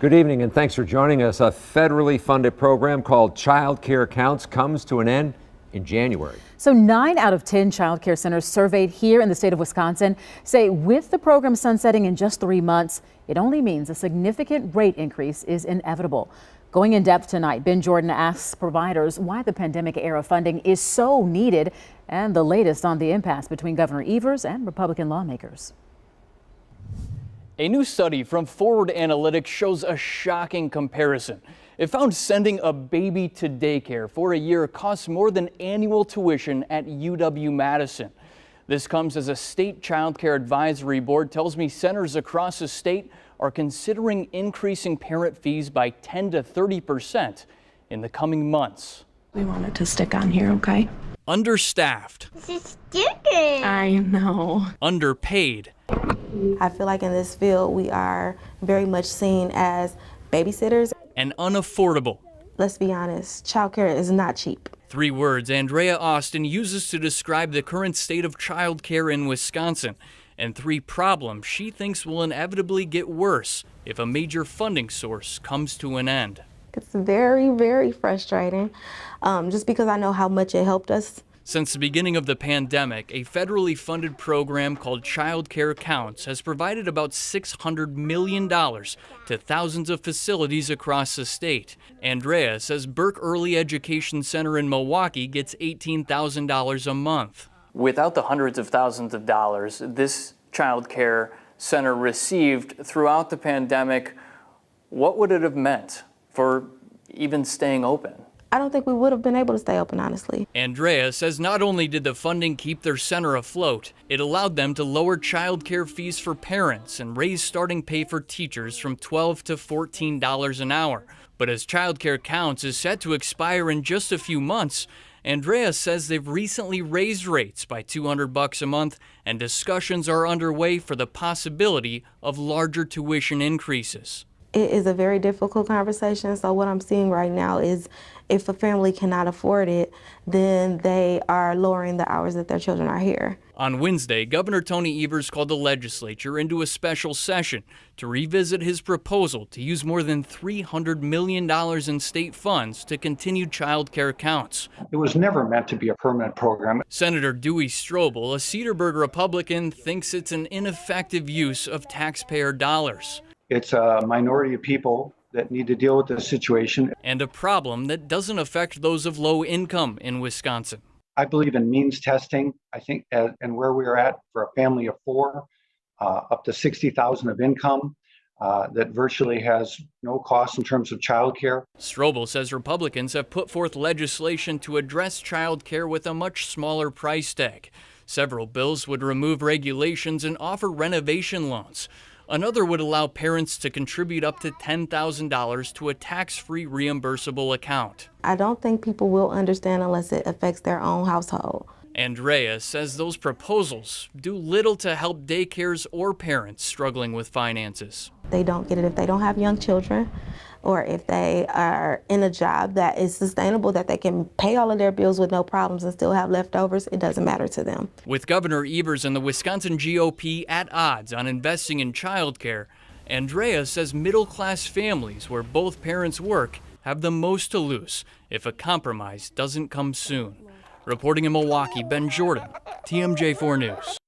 Good evening and thanks for joining us. A federally funded program called Child Care Counts comes to an end in January. So, nine out of 10 child care centers surveyed here in the state of Wisconsin say with the program sunsetting in just three months, it only means a significant rate increase is inevitable. Going in depth tonight, Ben Jordan asks providers why the pandemic era funding is so needed and the latest on the impasse between Governor Evers and Republican lawmakers. A new study from Forward Analytics shows a shocking comparison. It found sending a baby to daycare for a year costs more than annual tuition at UW Madison. This comes as a state child care advisory board tells me centers across the state are considering increasing parent fees by 10 to 30 percent in the coming months. We wanted to stick on here, okay? Understaffed. This is sticky. I know. Underpaid. I feel like in this field we are very much seen as babysitters. And unaffordable. Let's be honest, childcare is not cheap. Three words Andrea Austin uses to describe the current state of childcare in Wisconsin, and three problems she thinks will inevitably get worse if a major funding source comes to an end. It's very, very frustrating, um, just because I know how much it helped us since the beginning of the pandemic, a federally funded program called Child Care Counts has provided about $600 million to thousands of facilities across the state. Andrea says Burke Early Education Center in Milwaukee gets $18,000 a month. Without the hundreds of thousands of dollars, this child care center received throughout the pandemic, what would it have meant for even staying open? I don't think we would have been able to stay open, honestly. Andrea says not only did the funding keep their center afloat, it allowed them to lower childcare fees for parents and raise starting pay for teachers from $12 to $14 an hour. But as childcare counts is set to expire in just a few months, Andrea says they've recently raised rates by 200 bucks a month and discussions are underway for the possibility of larger tuition increases it is a very difficult conversation. So what I'm seeing right now is if a family cannot afford it, then they are lowering the hours that their children are here. On Wednesday, Governor Tony Evers called the legislature into a special session to revisit his proposal to use more than $300 million in state funds to continue child care counts. It was never meant to be a permanent program. Senator Dewey Strobel, a Cedarburg Republican, thinks it's an ineffective use of taxpayer dollars. It's a minority of people that need to deal with this situation. And a problem that doesn't affect those of low income in Wisconsin. I believe in means testing. I think, as, and where we are at for a family of four, uh, up to 60,000 of income. Uh, that virtually has no cost in terms of child care. Strobel says Republicans have put forth legislation to address child care with a much smaller price tag. Several bills would remove regulations and offer renovation loans. Another would allow parents to contribute up to $10,000 to a tax-free reimbursable account. I don't think people will understand unless it affects their own household. Andrea says those proposals do little to help daycares or parents struggling with finances. They don't get it if they don't have young children or if they are in a job that is sustainable, that they can pay all of their bills with no problems and still have leftovers, it doesn't matter to them. With Governor Evers and the Wisconsin GOP at odds on investing in childcare, Andrea says middle class families where both parents work have the most to lose if a compromise doesn't come soon. Reporting in Milwaukee, Ben Jordan, TMJ4 News.